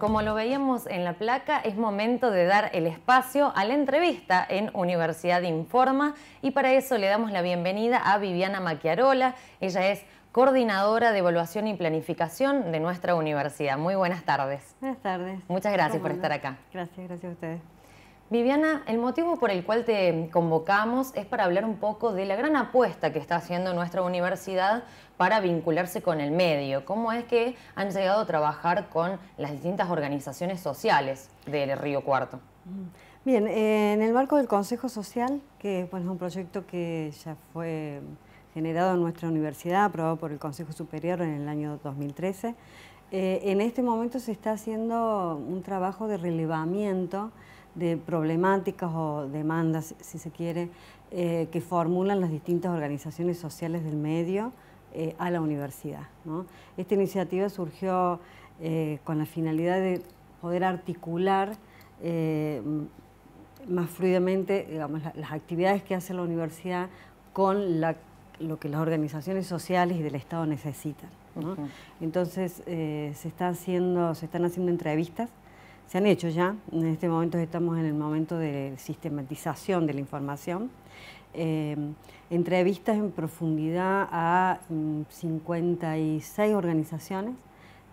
Como lo veíamos en la placa, es momento de dar el espacio a la entrevista en Universidad Informa y para eso le damos la bienvenida a Viviana Maquiarola. Ella es coordinadora de evaluación y planificación de nuestra universidad. Muy buenas tardes. Buenas tardes. Muchas gracias por estar acá. Gracias, gracias a ustedes. Viviana, el motivo por el cual te convocamos es para hablar un poco de la gran apuesta que está haciendo nuestra universidad para vincularse con el medio. ¿Cómo es que han llegado a trabajar con las distintas organizaciones sociales del Río Cuarto? Bien, eh, en el marco del Consejo Social, que es un proyecto que ya fue generado en nuestra universidad, aprobado por el Consejo Superior en el año 2013, eh, en este momento se está haciendo un trabajo de relevamiento de problemáticas o demandas, si se quiere, eh, que formulan las distintas organizaciones sociales del medio eh, a la universidad. Esta iniciativa surgió eh, con la finalidad de poder articular más fluidamente las actividades que hace la universidad con lo que las organizaciones sociales y del Estado necesitan. Entonces se, haciendo, se están haciendo entrevistas se han hecho ya. En este momento estamos en el momento de sistematización de la información. Eh, entrevistas en profundidad a 56 mm, organizaciones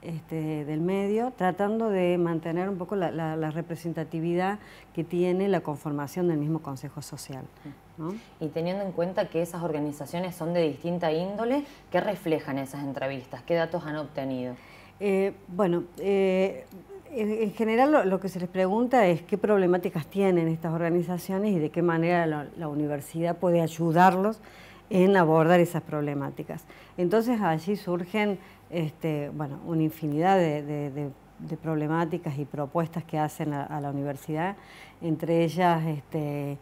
este, del medio, tratando de mantener un poco la, representatividad que tiene la conformación del mismo Consejo Social. Y teniendo en cuenta que esas organizaciones son de distinta índole, ¿qué reflejan esas entrevistas? ¿Qué datos han obtenido? Eh, bueno, eh, en, general lo, que se les pregunta es qué problemáticas tienen estas organizaciones y de qué manera la, universidad puede ayudarlos en abordar esas problemáticas. Entonces allí surgen este, una infinidad de, problemáticas y propuestas que hacen a, la universidad, entre ellas este,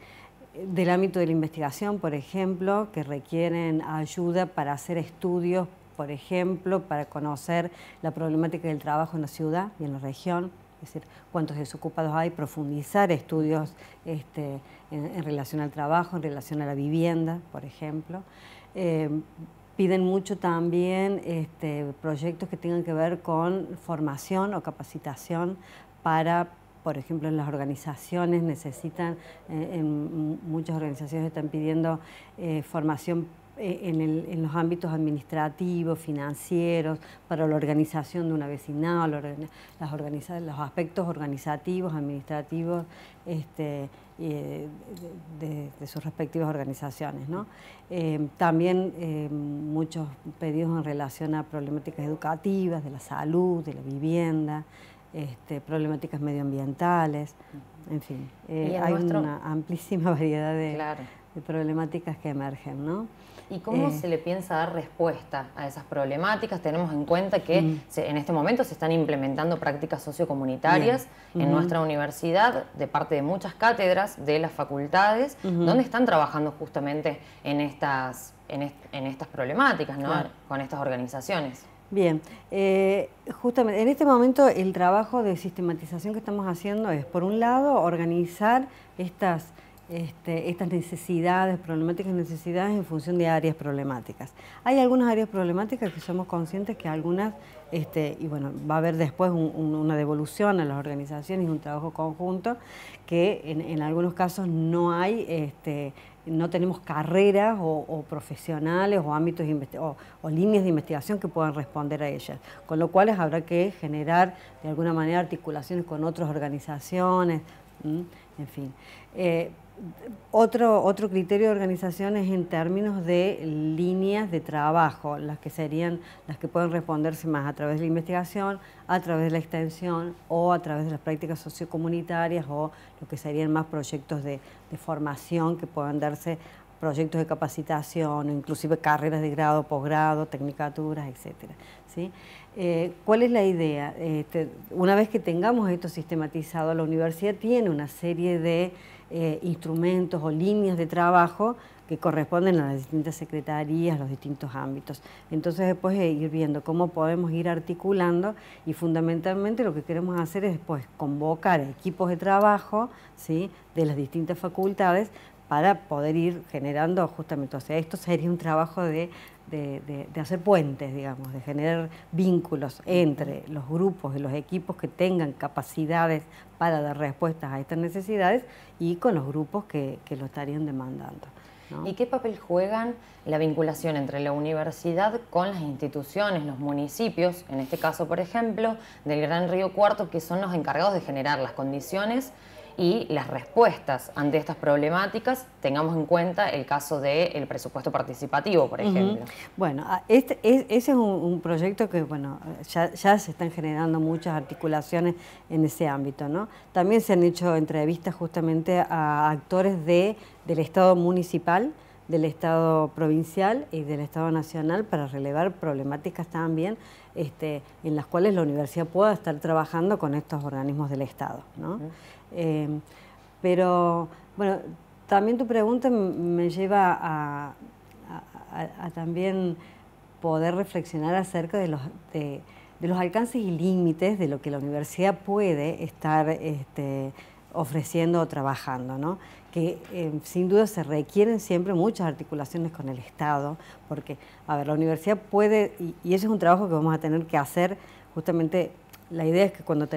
del ámbito de la investigación, por ejemplo, que requieren ayuda para hacer estudios por ejemplo, para conocer la problemática del trabajo en la ciudad y en la región, es decir, cuántos desocupados hay, profundizar estudios este, en, relación al trabajo, en relación a la vivienda, por ejemplo. Eh, piden mucho también este, proyectos que tengan que ver con formación o capacitación para por ejemplo, en las organizaciones necesitan, eh, en muchas organizaciones están pidiendo eh, formación eh, en, los ámbitos administrativos, financieros, para la organización de un vecindad, las los aspectos organizativos, administrativos este, eh, de, sus respectivas organizaciones. Eh, también muchos pedidos en relación a problemáticas educativas, de la salud, de la vivienda, este, problemáticas medioambientales, en fin. hay una amplísima variedad de de problemáticas que emergen, ¿no? ¿Y cómo eh, se le piensa dar respuesta a esas problemáticas? Tenemos en cuenta que mm. en este momento se están implementando prácticas sociocomunitarias en nuestra universidad de parte de muchas cátedras de las facultades, donde están trabajando justamente en estas, en, estas problemáticas, ¿no? Con estas organizaciones. Bien, eh, justamente en este momento el trabajo de sistematización que estamos haciendo es, por un lado, organizar estas este, estas necesidades, problemáticas necesidades en función de áreas problemáticas. Hay algunas áreas problemáticas que somos conscientes que algunas, este, y bueno, va a haber después una devolución a las organizaciones, y un trabajo conjunto, que en, algunos casos no hay, este, no tenemos carreras o, profesionales o ámbitos o, líneas de investigación que puedan responder a ellas, con lo cual habrá que generar de alguna manera articulaciones con otras organizaciones, en fin. Eh, otro, otro criterio de organización es en términos de líneas de trabajo, las que serían las que pueden responderse más a través de la investigación, a través de la extensión o a través de las prácticas sociocomunitarias o lo que serían más proyectos de, formación que puedan darse proyectos de capacitación, o inclusive carreras de grado, posgrado, tecnicaturas, etc. Eh, ¿Cuál es la idea? Este, una vez que tengamos esto sistematizado, la universidad tiene una serie de eh, instrumentos o líneas de trabajo que corresponden a las distintas secretarías, los distintos ámbitos. Entonces después ir viendo cómo podemos ir articulando y fundamentalmente lo que queremos hacer es después pues, convocar equipos de trabajo ¿sí? de las distintas facultades para poder ir generando justamente, o sea, esto sería un trabajo de de, hacer puentes, digamos, de generar vínculos entre los grupos y los equipos que tengan capacidades para dar respuestas a estas necesidades y con los grupos que, lo estarían demandando. ¿Y qué papel juegan la vinculación entre la universidad con las instituciones, los municipios, en este caso, por ejemplo, del Gran Río Cuarto, que son los encargados de generar las condiciones y las respuestas ante estas problemáticas, tengamos en cuenta el caso del presupuesto participativo, por ejemplo. Bueno, ah, este, ese es un, proyecto que, bueno, ya, se están generando muchas articulaciones en ese ámbito, ¿no? También se han hecho entrevistas justamente a actores del Estado municipal, del Estado provincial y del Estado nacional para relevar problemáticas también este, en las cuales la universidad pueda estar trabajando con estos organismos del Estado. Eh, pero, bueno, también tu pregunta me lleva a, también poder reflexionar acerca de los, los alcances y límites de lo que la universidad puede estar este, ofreciendo o trabajando, ¿no? que eh, sin duda se requieren siempre muchas articulaciones con el Estado, porque, a ver, la universidad puede, y, y ese es un trabajo que vamos a tener que hacer justamente la idea es que cuando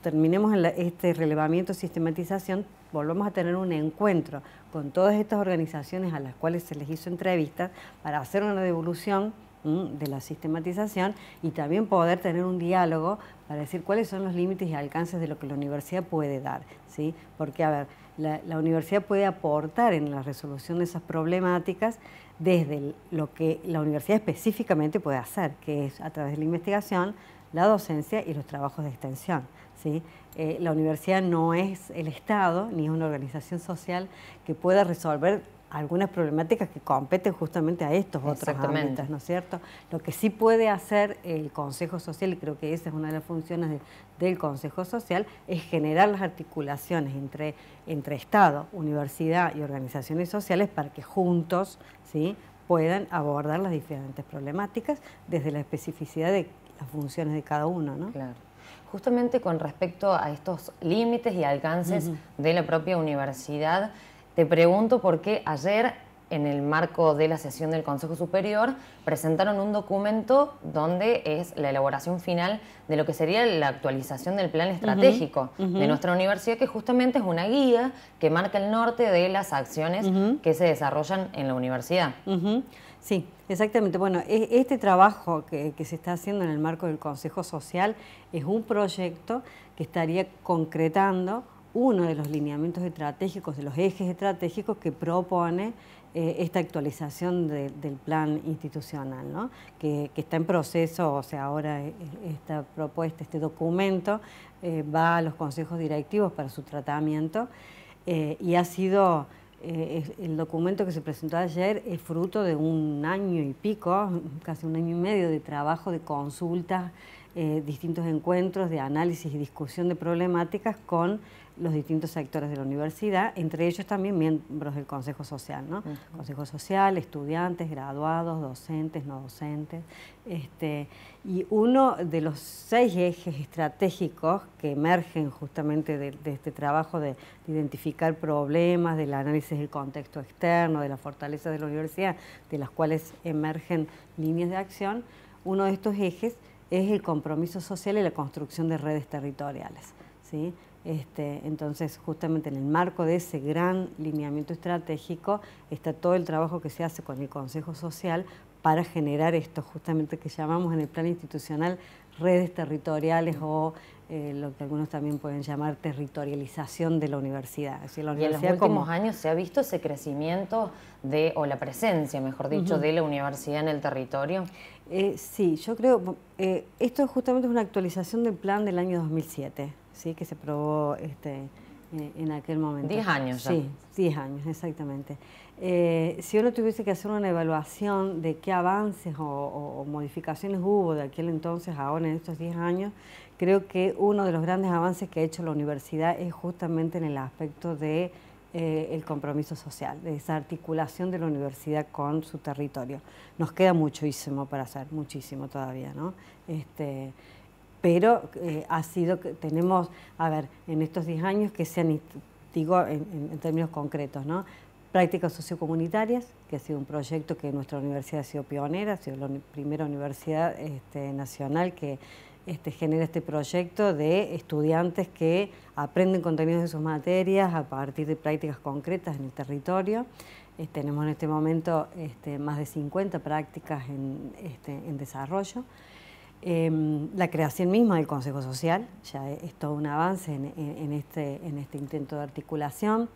terminemos este relevamiento, sistematización, volvamos a tener un encuentro con todas estas organizaciones a las cuales se les hizo entrevista para hacer una devolución de la sistematización y también poder tener un diálogo para decir cuáles son los límites y alcances de lo que la universidad puede dar. ¿sí? Porque, a ver, la, universidad puede aportar en la resolución de esas problemáticas desde lo que la universidad específicamente puede hacer, que es a través de la investigación, la docencia y los trabajos de extensión. ¿sí? Eh, la universidad no es el Estado ni es una organización social que pueda resolver algunas problemáticas que competen justamente a estos otros ámbitos, ¿no es cierto? Lo que sí puede hacer el Consejo Social, y creo que esa es una de las funciones del Consejo Social, es generar las articulaciones entre, entre Estado, universidad y organizaciones sociales para que juntos ¿sí? puedan abordar las diferentes problemáticas desde la especificidad de las funciones de cada uno, ¿no? Claro justamente con respecto a estos límites y alcances de la propia universidad. Te pregunto por qué ayer, en el marco de la sesión del Consejo Superior, presentaron un documento donde es la elaboración final de lo que sería la actualización del plan estratégico de nuestra universidad, que justamente es una guía que marca el norte de las acciones que se desarrollan en la universidad. Sí, exactamente. Bueno, e-, este trabajo que, se está haciendo en el marco del Consejo Social es un proyecto que estaría concretando uno de los lineamientos estratégicos, de los ejes estratégicos que propone eh, esta actualización del plan institucional, ¿no? que, está en proceso, o sea, ahora e, e, esta propuesta, este documento, eh, va a los consejos directivos para su tratamiento eh, y ha sido... el documento que se presentó ayer es fruto de un año y pico, casi un año y medio de trabajo, de consultas, eh, distintos encuentros de análisis y discusión de problemáticas con los distintos sectores de la universidad, entre ellos también miembros del Consejo Social, ¿no? Consejo Social, estudiantes, graduados, docentes, no docentes. Este, y uno de los seis ejes estratégicos que emergen justamente de, este trabajo de, identificar problemas, del análisis del contexto externo, de la fortaleza de la universidad, de las cuales emergen líneas de acción, uno de estos ejes es el compromiso social y la construcción de redes territoriales. ¿sí? Este, entonces, justamente en el marco de ese gran lineamiento estratégico está todo el trabajo que se hace con el Consejo Social para generar esto justamente que llamamos en el plan institucional redes territoriales o eh, lo que algunos también pueden llamar territorialización de la universidad. y en los últimos años se ha visto ese crecimiento de, o la presencia, mejor dicho, de la universidad en el territorio. Eh, sí, yo creo, eh, esto justamente es una actualización del plan del año 2007, ¿sí? que se probó este, eh, en aquel momento. Diez años ya. Sí, diez años, exactamente. Eh, si uno tuviese que hacer una evaluación de qué avances o, modificaciones hubo de aquel entonces a ahora en estos diez años, creo que uno de los grandes avances que ha hecho la universidad es justamente en el aspecto de eh, el compromiso social, de esa articulación de la universidad con su territorio. Nos queda muchísimo para hacer, muchísimo todavía, ¿no? Este, pero eh, ha sido que tenemos, a ver, en estos 10 años que se han, digo en, términos concretos, ¿no? Prácticas sociocomunitarias, que ha sido un proyecto que nuestra universidad ha sido pionera, ha sido la primera universidad este, nacional que este, genera este proyecto de estudiantes que aprenden contenidos de sus materias a partir de prácticas concretas en el territorio. Eh, tenemos en este momento este, más de 50 prácticas en desarrollo. Em, la creación misma del Consejo Social, ya es, todo un avance en, este, en, este, intento de articulación.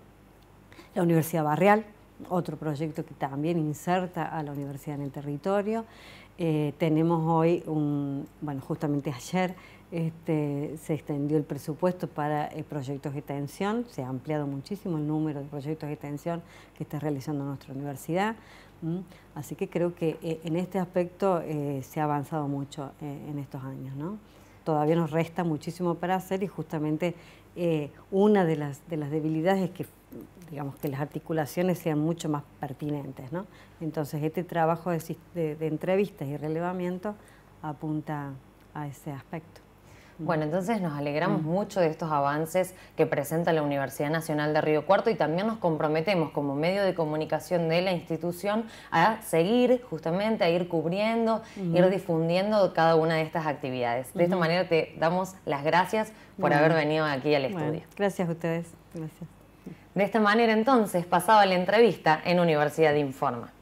La Universidad Barrial, otro proyecto que también inserta a la universidad en el territorio. Eh, tenemos hoy, un, bueno, justamente ayer este, se extendió el presupuesto para el eh, proyectos de extensión, se ha ampliado muchísimo el número de proyectos de extensión que está realizando nuestra universidad. Así que creo que eh, en este aspecto eh, se ha avanzado mucho eh, en estos años. Todavía nos resta muchísimo para hacer y justamente una de las, debilidades es que digamos que las articulaciones sean mucho más pertinentes. Entonces este trabajo de entrevistas y relevamiento apunta a ese aspecto. Bueno, entonces nos alegramos mm. mucho de estos avances que presenta la Universidad Nacional de Río Cuarto y también nos comprometemos como medio de comunicación de la institución a seguir justamente, a ir cubriendo, ir difundiendo cada una de estas actividades. De esta manera te damos las gracias por haber venido aquí al estudio. gracias a ustedes. De esta manera entonces pasaba la entrevista en Universidad de Informa.